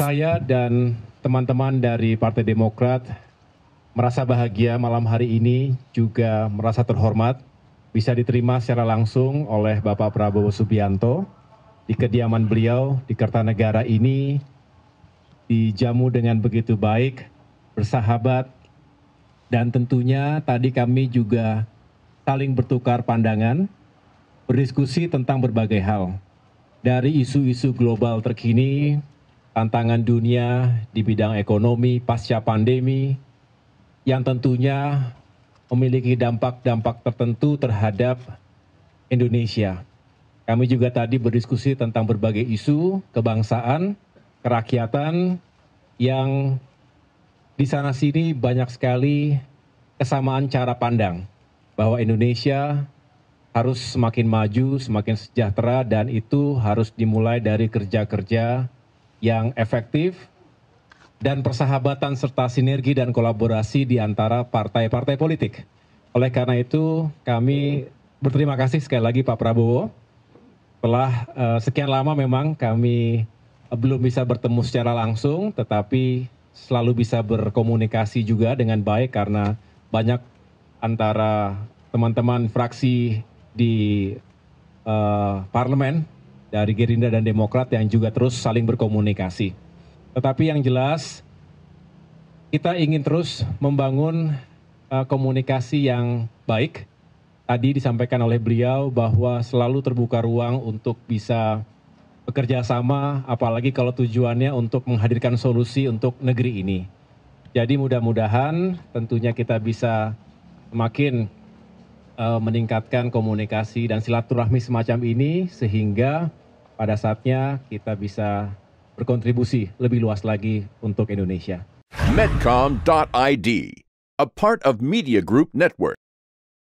saya dan teman-teman dari Partai Demokrat merasa bahagia malam hari ini juga merasa terhormat bisa diterima secara langsung oleh Bapak Prabowo Subianto di kediaman beliau di Kertanegara ini dijamu dengan begitu baik, bersahabat, dan tentunya tadi kami juga saling bertukar pandangan, berdiskusi tentang berbagai hal. Dari isu-isu global terkini tantangan dunia di bidang ekonomi pasca pandemi yang tentunya memiliki dampak-dampak tertentu terhadap Indonesia. Kami juga tadi berdiskusi tentang berbagai isu kebangsaan, kerakyatan yang di sana sini banyak sekali kesamaan cara pandang bahwa Indonesia harus semakin maju, semakin sejahtera dan itu harus dimulai dari kerja-kerja yang efektif dan persahabatan serta sinergi dan kolaborasi di antara partai-partai politik. Oleh karena itu, kami berterima kasih sekali lagi Pak Prabowo. Telah uh, sekian lama memang kami eh, belum bisa bertemu secara langsung, tetapi selalu bisa berkomunikasi juga dengan baik karena banyak antara teman-teman fraksi di uh, parlemen dari Gerindra dan Demokrat yang juga terus saling berkomunikasi. Tetapi yang jelas kita ingin terus membangun uh, komunikasi yang baik. Tadi disampaikan oleh beliau bahwa selalu terbuka ruang untuk bisa bekerja sama, apalagi kalau tujuannya untuk menghadirkan solusi untuk negeri ini. Jadi mudah-mudahan tentunya kita bisa semakin Eh, meningkatkan komunikasi dan silaturahmi semacam ini sehingga pada saatnya kita bisa berkontribusi lebih luas lagi untuk Indonesia. Medcom.id, a part of Media Group Network.